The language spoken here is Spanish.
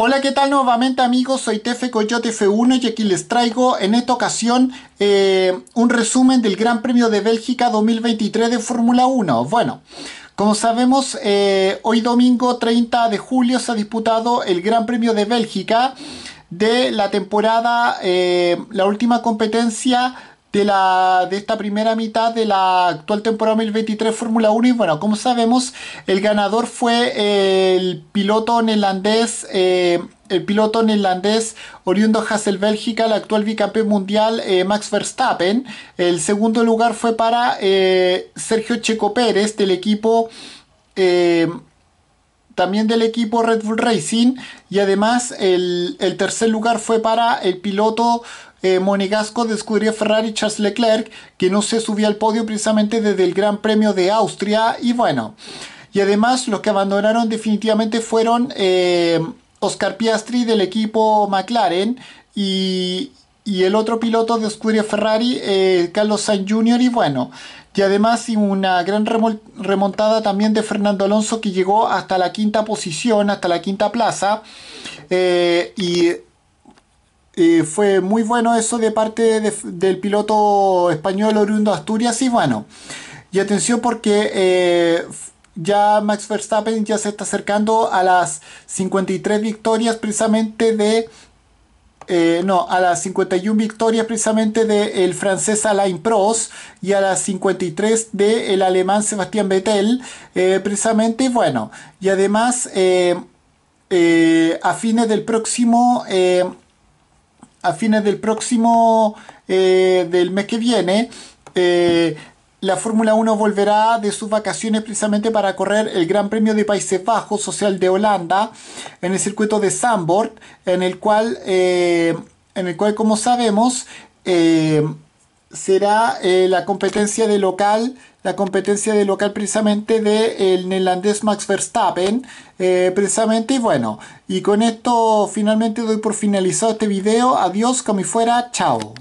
Hola, ¿qué tal nuevamente amigos? Soy Tefe Coyote F1 y aquí les traigo en esta ocasión eh, un resumen del Gran Premio de Bélgica 2023 de Fórmula 1. Bueno, como sabemos, eh, hoy domingo 30 de julio se ha disputado el Gran Premio de Bélgica de la temporada, eh, la última competencia de, la, de esta primera mitad de la actual temporada 2023 Fórmula 1 y bueno, como sabemos, el ganador fue eh, el piloto neerlandés eh, el piloto neerlandés oriundo Hassel Bélgica, el actual bicampeón mundial eh, Max Verstappen. El segundo lugar fue para Sergio Checo Pérez del equipo también del equipo Red Bull Racing. Y además el, tercer lugar fue para el piloto eh, monegasco de Scuderia Ferrari Charles Leclerc, que no se subió al podio precisamente desde el Gran Premio de Austria. Y bueno, y además los que abandonaron definitivamente fueron eh, Oscar Piastri del equipo McLaren y, y el otro piloto de Scuderia Ferrari, eh, Carlos Sainz Jr. Y bueno, y además una gran remontada también de Fernando Alonso que llegó hasta la quinta posición, hasta la quinta plaza. Eh, y eh, fue muy bueno eso de parte del piloto español oriundo Asturias. Y bueno, y atención porque ya Max Verstappen ya se está acercando a las 53 victorias precisamente de eh, no, a las 51 victorias precisamente del francés Alain Prost y a las 53 del alemán Sebastián Vettel, eh, precisamente, bueno, y además eh, a fines del próximo, a fines del próximo, del mes que viene, la Fórmula 1 volverá de sus vacaciones precisamente para correr el Gran Premio de Países Bajos, social de Holanda, en el circuito de Zandvoort, en el cual, eh, en el cual como sabemos, eh, será eh, la competencia de local, la competencia de local precisamente del neerlandés Max Verstappen, precisamente, y bueno, y con esto finalmente doy por finalizado este video, adiós, como fuera, chao.